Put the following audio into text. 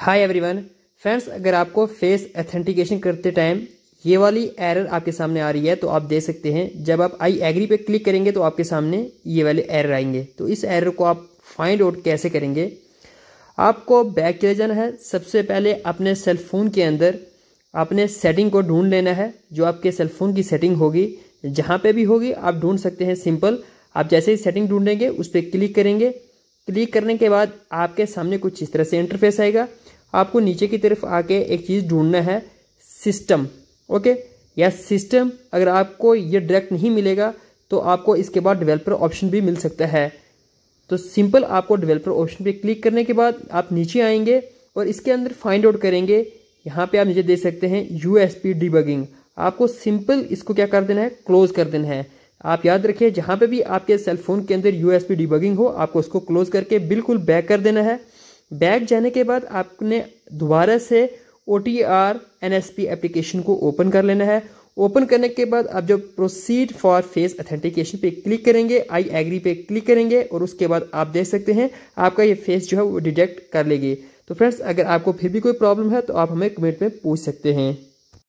hi everyone friends अगर आपको face authentication करते टाइम ये वाली एरर आपके सामने आ रही है तो आप देख सकते हैं जब आप आई एग्री पे क्लिक करेंगे तो आपके सामने ये वाले एरर आएंगे तो इस एरर को आप फाइंड आउट कैसे करेंगे आपको बैक चले जाना है सबसे पहले अपने सेलफोन के अंदर अपने सेटिंग को ढूंढ लेना है जो आपके सेलफोन की सेटिंग होगी जहाँ पर भी होगी आप ढूंढ सकते हैं सिंपल आप जैसे ही सेटिंग ढूंढेंगे उस पर क्लिक करेंगे क्लिक करने के बाद आपके सामने कुछ इस तरह से इंटरफेस आएगा आपको नीचे की तरफ आके एक चीज़ ढूंढना है सिस्टम ओके या सिस्टम अगर आपको ये डायरेक्ट नहीं मिलेगा तो आपको इसके बाद डेवलपर ऑप्शन भी मिल सकता है तो सिंपल आपको डेवलपर ऑप्शन पे क्लिक करने के बाद आप नीचे आएंगे और इसके अंदर फाइंड आउट करेंगे यहाँ पे आप नीचे देख सकते हैं यू एस पी आपको सिंपल इसको क्या कर देना है क्लोज कर देना है आप याद रखिए जहाँ पे भी आपके सेल फोन के अंदर यू एस डिबगिंग हो आपको उसको क्लोज करके बिल्कुल बैक कर देना है बैक जाने के बाद आपने दोबारा से O T R N S P application को ओपन कर लेना है ओपन करने के बाद आप जब प्रोसीड फॉर फेस अथेंटिकेशन पे क्लिक करेंगे आई एग्री पे क्लिक करेंगे और उसके बाद आप देख सकते हैं आपका ये फेस जो है वो डिटेक्ट कर लेगी तो फ्रेंड्स अगर आपको फिर भी कोई प्रॉब्लम है तो आप हमें कमेंट में पूछ सकते हैं